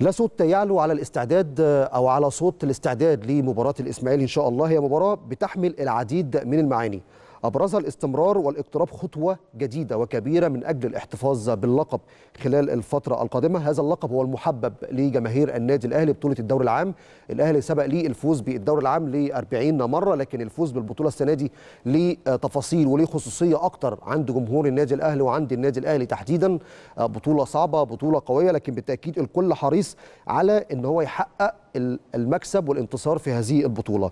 لا صوت يعلو على الاستعداد آه، او على صوت الاستعداد لمباراه الاسماعيلي ان شاء الله هي مباراه بتحمل العديد من المعاني أبرزها الاستمرار والاقتراب خطوة جديدة وكبيرة من أجل الاحتفاظ باللقب خلال الفترة القادمة هذا اللقب هو المحبب لجماهير النادي الأهلي بطولة الدوري العام الأهلي سبق لي الفوز بالدوري العام ل 40 مرة لكن الفوز بالبطولة السنة دي ليه تفاصيل وليه خصوصية أكتر عند جمهور النادي الأهلي وعند النادي الأهلي تحديدا بطولة صعبة بطولة قوية لكن بالتأكيد الكل حريص على أن هو يحقق المكسب والانتصار في هذه البطولة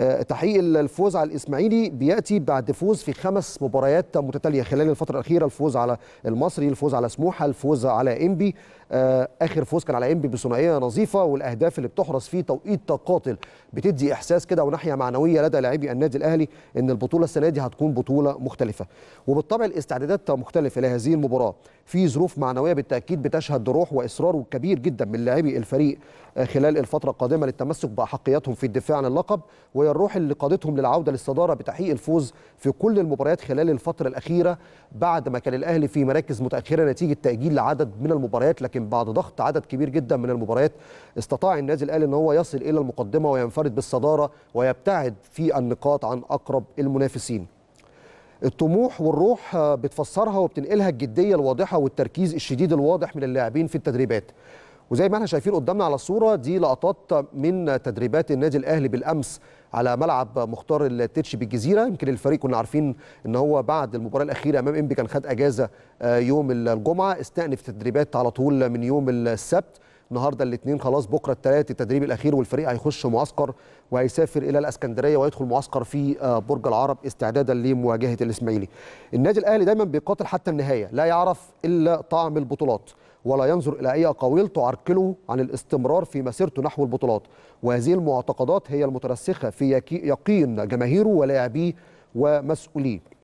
آه، تحقيق الفوز على الإسماعيلي بيأتي بعد فوز في خمس مباريات متتالية خلال الفترة الأخيرة الفوز على المصري الفوز على سموحة الفوز على إنبي آه، آخر فوز كان على إنبي بثنائية نظيفة والأهداف اللي بتحرص في توقيت قاتل بتدي إحساس كده وناحية معنوية لدى لاعبي النادي الأهلي إن البطولة السنة دي هتكون بطولة مختلفة وبالطبع الاستعدادات مختلفة لهذه المباراة في ظروف معنوية بالتأكيد بتشهد روح وإصرار كبير جدا من لاعبي الفريق خلال الفترة القادمة للتمسك بأحقياتهم في الدفاع عن اللقب وهي الروح اللي قادتهم للعودة للصدارة بتحقيق الفوز في كل المباريات خلال الفترة الأخيرة بعد ما كان الأهلي في مراكز متأخرة نتيجة تأجيل لعدد من المباريات لكن بعد ضغط عدد كبير جدا من المباريات استطاع النادي الأهلي أن هو يصل إلى المقدمة وينفرد بالصدارة ويبتعد في النقاط عن أقرب المنافسين الطموح والروح بتفسرها وبتنقلها الجدية الواضحة والتركيز الشديد الواضح من اللاعبين في التدريبات وزي ما احنا شايفين قدامنا على الصوره دي لقطات من تدريبات النادي الاهلي بالامس على ملعب مختار التتش بالجزيره يمكن الفريق كنا عارفين ان هو بعد المباراه الاخيره امام انبي كان خد اجازه آه، يوم الجمعه استأنف تدريبات على طول من يوم السبت النهارده الاثنين خلاص بكره الثلاث التدريب الاخير والفريق هيخش معسكر وهيسافر الى الاسكندريه ويدخل معسكر في آه، برج العرب استعدادا لمواجهه الاسماعيلي. النادي الاهلي دايما بيقاتل حتى النهايه لا يعرف الا طعم البطولات ولا ينظر إلى أي أقاويل تعرقله عن الاستمرار في مسيرته نحو البطولات وهذه المعتقدات هي المترسخة في يقين جماهيره ولاعبيه ومسؤوليه